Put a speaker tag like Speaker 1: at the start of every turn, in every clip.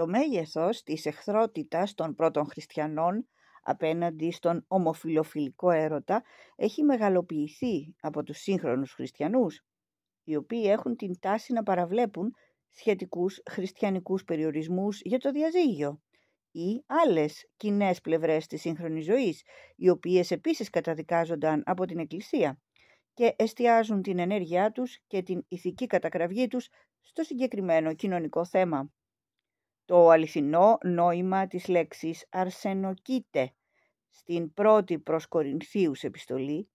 Speaker 1: το μέγεθος της εχθρότητας των πρώτων χριστιανών απέναντι στον ομοφιλοφιλικό έρωτα έχει μεγαλοποιηθεί από τους σύγχρονους χριστιανούς, οι οποίοι έχουν την τάση να παραβλέπουν σχετικούς χριστιανικούς περιορισμούς για το διαζύγιο ή άλλες κοινές πλευρές της σύγχρονης ζωής, οι οποίες επίσης καταδικάζονταν από την Εκκλησία και εστιάζουν την ενέργειά τους και την ηθική κατακραυγή τους στο συγκεκριμένο κοινωνικό θέμα το αληθινό νόημα της λέξης αρσενοκύτε στην πρώτη προς Κορινθίους επιστολή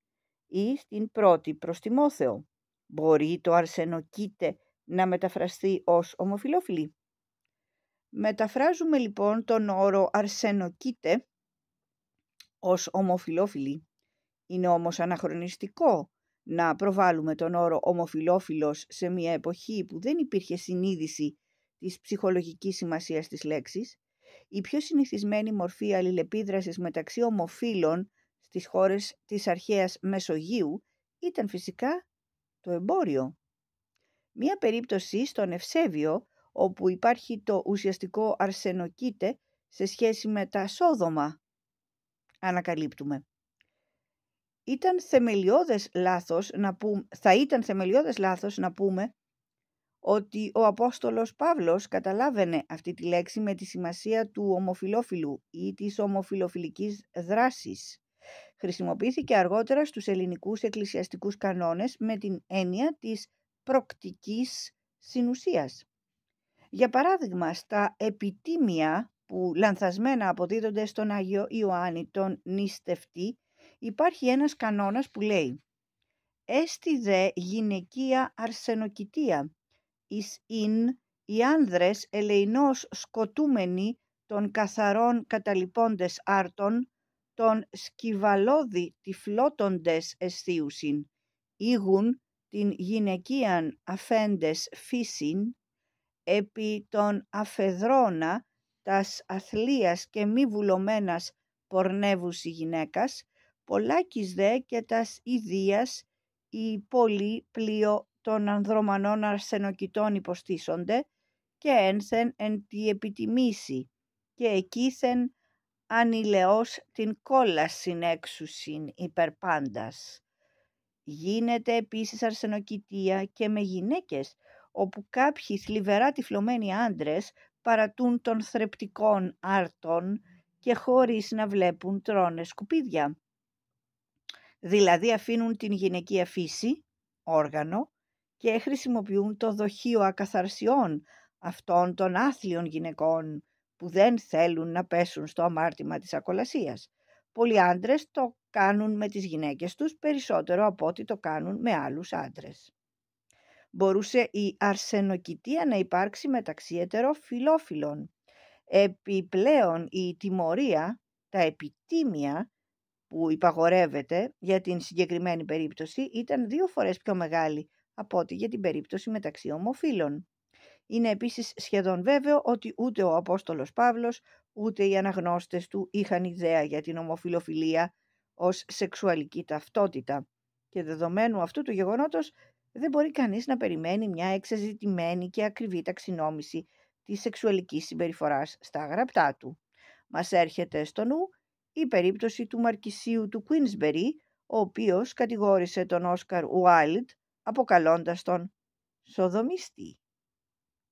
Speaker 1: ή στην πρώτη προς Τιμόθεο. Μπορεί το αρσενοκίτε να μεταφραστεί ως ομοφιλόφιλη. Μεταφράζουμε λοιπόν τον όρο Αρσενοκίτε ως ομοφιλόφιλη. Είναι όμως αναχρονιστικό να προβάλλουμε τον όρο ομοφιλόφιλος σε μια εποχή που δεν υπήρχε συνείδηση της ψυχολογικής σημασίας της λέξης, η πιο συνηθισμένη μορφή αλληλεπίδρασης μεταξύ ομοφύλων στις χώρες της αρχαίας Μεσογείου ήταν φυσικά το εμπόριο. Μία περίπτωση στον Ευσέβιο, όπου υπάρχει το ουσιαστικό αρσενοκίτε σε σχέση με τα σόδομα, ανακαλύπτουμε. Ήταν θεμελιώδες λάθος να πούμε, θα ήταν θεμελιώδες λάθος να πούμε ότι ο Απόστολος Παύλος καταλάβαινε αυτή τη λέξη με τη σημασία του ομοφιλόφιλου ή της ομοφιλοφιλικής δράσης. Χρησιμοποιήθηκε αργότερα στους ελληνικούς εκκλησιαστικούς κανόνες με την έννοια της προκτικής συνουσίας. Για παράδειγμα, στα επιτίμια που λανθασμένα αποδίδονται στον Άγιο Ιωάννη τον νηστευτή, υπάρχει ένας κανόνας που λέει «Έστι γυναικεία αρσενοκητία, εις ειν οι άνδρες ελεηνώς σκοτούμενοι των καθαρών καταλυπώντες άρτων, των σκυβαλώδη τυφλώτοντες αισθίουσιν, ήγουν την γυναικείαν αφέντες φύσιν, επί των αφεδρώνα τας αθλίας και μη βουλωμένας πορνεύουσι γυναίκας, πολλάκις δε και τας ιδίας η πολύ πλοίο των ανδρομανών αρσενοκητών υποστήσονται και ένθεν εν τη επιτιμήσει και εκείθεν ανηλεός την κόλλα συνέξουσιν υπερπάντας. Γίνεται επίσης αρσενοκητία και με γυναίκες, όπου κάποιοι θλιβερά τυφλωμένοι άντρες παρατούν των θρεπτικών άρτων και χωρίς να βλέπουν τρώνες σκουπίδια. Δηλαδή αφήνουν την γυναικεία φύση, όργανο, και χρησιμοποιούν το δοχείο ακαθαρσιών αυτών των άθλιων γυναικών που δεν θέλουν να πέσουν στο αμάρτημα της ακολασίας. Πολλοί άντρες το κάνουν με τις γυναίκες τους περισσότερο από ό,τι το κάνουν με άλλους άντρες. Μπορούσε η αρσενοκητία να υπάρξει μεταξύ ετεροφιλόφιλων. Επιπλέον η τιμωρία, τα επιτίμια που υπαγορεύεται για την συγκεκριμένη περίπτωση ήταν δύο φορές πιο μεγάλη από ό,τι για την περίπτωση μεταξύ ομοφύλων. Είναι επίσης σχεδόν βέβαιο ότι ούτε ο Απόστολος Παύλος ούτε οι αναγνώστες του είχαν ιδέα για την ομοφιλοφιλία ως σεξουαλική ταυτότητα και δεδομένου αυτού του γεγονότος δεν μπορεί κανείς να περιμένει μια εξεζητημένη και ακριβή ταξινόμηση της σεξουαλικής συμπεριφοράς στα γραπτά του. Μας έρχεται στο νου η περίπτωση του Μαρκισίου του Κουίνσμπερι, ο οποίος κατηγόρησε τον Όσκαρ Ουάιλτ αποκαλώντας τον Σοδομιστή.